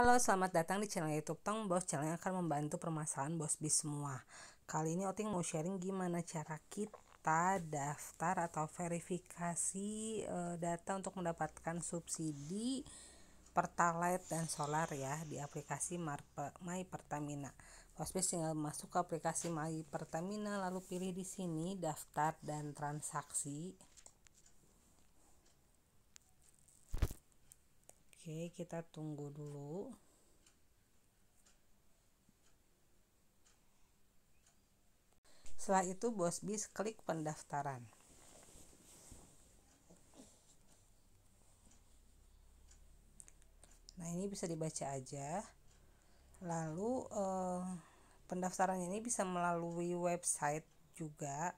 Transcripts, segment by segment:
Halo, selamat datang di channel YouTube Tong Bos. Channel yang akan membantu permasalahan Bos Bis semua. Kali ini Oting mau sharing gimana cara kita daftar atau verifikasi e, data untuk mendapatkan subsidi Pertalite dan solar ya di aplikasi My Pertamina. bos bis tinggal masuk ke aplikasi My Pertamina lalu pilih di sini daftar dan transaksi. Oke, kita tunggu dulu. Setelah itu Bos Bis klik pendaftaran. Nah, ini bisa dibaca aja. Lalu eh, pendaftaran ini bisa melalui website juga.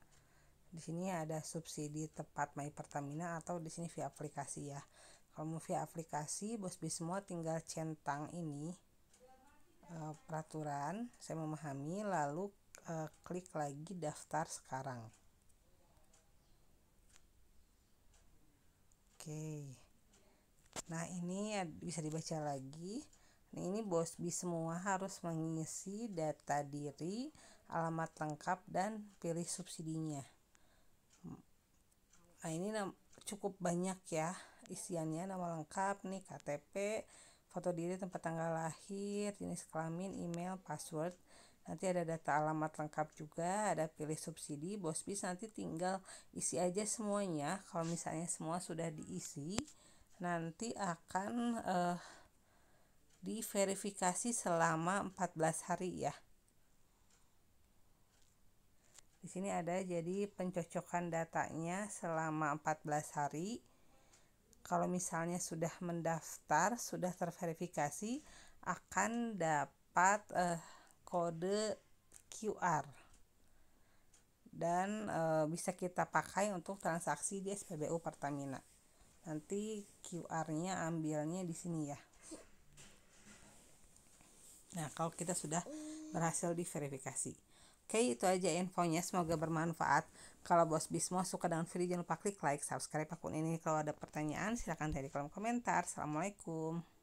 Di sini ada subsidi tepat My Pertamina atau di sini via aplikasi ya. Kalau via aplikasi, bos bis semua tinggal centang ini uh, peraturan, saya memahami, lalu uh, klik lagi daftar sekarang. Oke. Nah, ini bisa dibaca lagi. Nah, ini bis semua harus mengisi data diri, alamat lengkap, dan pilih subsidinya. Nah, ini cukup banyak ya isiannya nama lengkap nih KTP foto diri tempat tanggal lahir jenis kelamin email password nanti ada data alamat lengkap juga ada pilih subsidi bos bis nanti tinggal isi aja semuanya kalau misalnya semua sudah diisi nanti akan uh, diverifikasi selama 14 hari ya di sini ada jadi pencocokan datanya selama 14 hari kalau misalnya sudah mendaftar sudah terverifikasi akan dapat eh, kode QR dan e, bisa kita pakai untuk transaksi di SPBU Pertamina. Nanti QR-nya ambilnya di sini ya. Nah, kalau kita sudah berhasil diverifikasi. Oke, itu aja infonya. Semoga bermanfaat. Kalau Bos Bismo suka dengan video, jangan lupa klik like, subscribe akun ini. Kalau ada pertanyaan, silahkan di kolom komentar. Assalamualaikum.